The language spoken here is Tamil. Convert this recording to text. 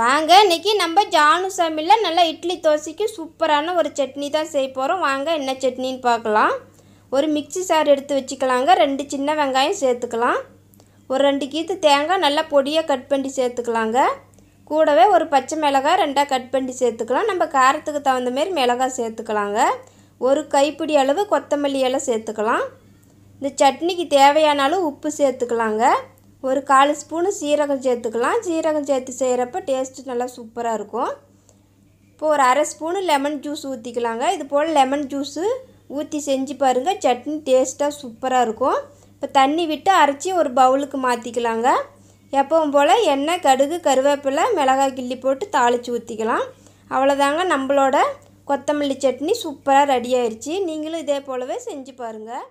வாங்க இன்றைக்கி நம்ம ஜானு சமையலில் நல்லா இட்லி தோசைக்கு சூப்பரான ஒரு சட்னி தான் செய்ய போகிறோம் வாங்க என்ன சட்னின்னு பார்க்கலாம் ஒரு மிக்சி சார் எடுத்து வச்சுக்கலாங்க ரெண்டு சின்ன வெங்காயம் சேர்த்துக்கலாம் ஒரு ரெண்டு கீத்து தேங்காய் நல்லா பொடியாக கட் பண்ணி சேர்த்துக்கலாங்க கூடவே ஒரு பச்சை மிளகாய் ரெண்டாக கட் பண்ணி சேர்த்துக்கலாம் நம்ம காரத்துக்கு தகுந்த மாதிரி மிளகாய் சேர்த்துக்கலாங்க ஒரு கைப்பிடி அளவு கொத்தமல்லி எல்லாம் சேர்த்துக்கலாம் இந்த சட்னிக்கு தேவையான அளவு உப்பு சேர்த்துக்கலாங்க ஒரு கால் ஸ்பூனு சீரகம் சேர்த்துக்கலாம் சீரகம் சேர்த்து செய்கிறப்ப டேஸ்ட்டு நல்லா சூப்பராக இருக்கும் இப்போது ஒரு அரை ஸ்பூனு லெமன் ஜூஸ் ஊற்றிக்கலாங்க இது போல் லெமன் ஜூஸு ஊற்றி செஞ்சு பாருங்கள் சட்னி டேஸ்ட்டாக சூப்பராக இருக்கும் இப்போ தண்ணி விட்டு அரைச்சி ஒரு பவுலுக்கு மாற்றிக்கலாங்க எப்பவும் போல் எண்ணெய் கடுகு கருவேப்பிலை மிளகாய் கிள்ளி போட்டு தாளித்து ஊற்றிக்கலாம் அவ்வளோதாங்க நம்மளோட கொத்தமல்லி சட்னி சூப்பராக ரெடி ஆயிடுச்சு நீங்களும் இதே போலவே செஞ்சு பாருங்கள்